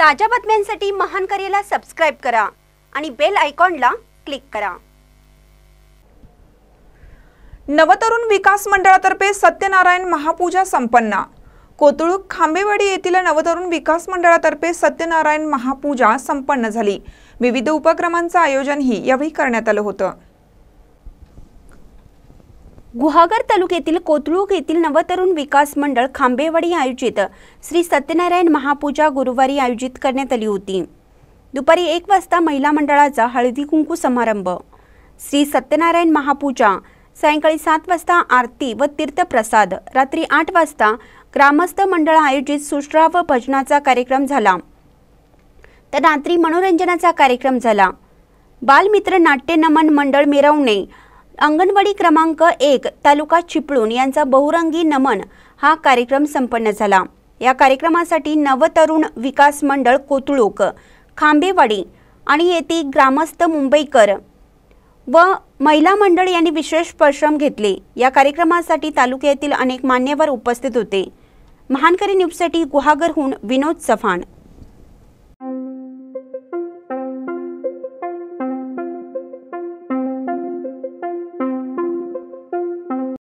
ताज्या बातम्यांसाठी महान करेला सबस्क्राईब करा आणि बेल आयकॉनला क्लिक करा नवतरुण विकास मंडळातर्फे सत्यनारायण महापूजा संपन्न कोतुळूक खांबेवाडी येथील नवतरुण विकास मंडळातर्फे सत्यनारायण महापूजा संपन्न झाली विविध उपक्रमांचं आयोजनही यावेळी करण्यात आलं होतं गुहागर तालुक्यातील कोतळूक येथील नवतरुण विकास मंडळ खांबेवाडी आयोजित श्री सत्यनारायण महापूजा गुरुवारी आयोजित करण्यात आली होती दुपारी एक वाजता महिला मंडळाचा हळदी कुंकू समारंभ श्री सत्यनारायण महापूजा सायंकाळी सात वाजता आरती व तीर्थप्रसाद रात्री आठ वाजता ग्रामस्थ मंडळ आयोजित सुश्राव भजनाचा कार्यक्रम झाला तर रात्री मनोरंजनाचा कार्यक्रम झाला बालमित्र नाट्य नमन मंडळ मिरवणे अंगणवाडी क्रमांक एक तालुका चिपळूण यांचा बहुरंगी नमन हा कार्यक्रम संपन्न झाला या कार्यक्रमासाठी नवतरुण विकास मंडळ कोतुळूक खांबेवाडी आणि येथे ग्रामस्थ मुंबईकर व महिला मंडळ यांनी विशेष परिश्रम घेतले या कार्यक्रमासाठी तालुक्यातील अनेक मान्यवर उपस्थित होते महानकरी न्यूजसाठी गुहागरहून विनोद चव्हाण